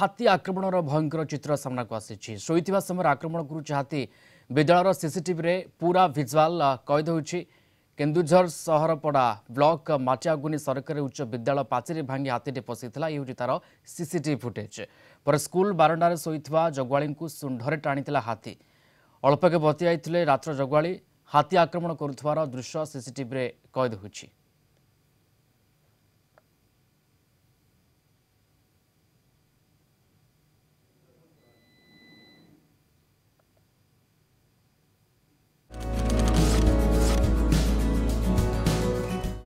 ହାତୀ ଆକ୍ରମଣର ଭୟଙ୍କର ଚିତ୍ର ସାମ୍ନାକୁ ଆସିଛି ଶୋଇଥିବା ସମୟରେ ଆକ୍ରମଣ କରୁଛି ହାତୀ ବିଦ୍ୟାଳୟର ସିସିଟିଭିରେ ପୁରା ଭିଜୁଆଲ କଏଦ ହେଉଛି କେନ୍ଦୁଝର ସହରପଡ଼ା ବ୍ଲକ ମାଟିଆଗୁନି ସରକାରୀ ଉଚ୍ଚ ବିଦ୍ୟାଳୟ ପାଚେରି ଭାଙ୍ଗି ହାତୀଟି ପଶିଥିଲା ଏ ହେଉଛି ତାର ସିସିଟିଭି ଫୁଟେଜ୍ ପରେ ସ୍କୁଲ ବାରଣ୍ଡାରେ ଶୋଇଥିବା ଜଗୁଆଳିଙ୍କୁ ଶୁଣ୍ଢରେ ଟାଣିଥିଲା ହାତୀ ଅଳ୍ପକେ ବତି ଯାଇଥିଲେ ରାତ୍ର ଜଗୁଆଳି ହାତୀ ଆକ୍ରମଣ କରୁଥିବାର ଦୃଶ୍ୟ ସିସିଟିଭିରେ କଏଦ ହୋଇଛି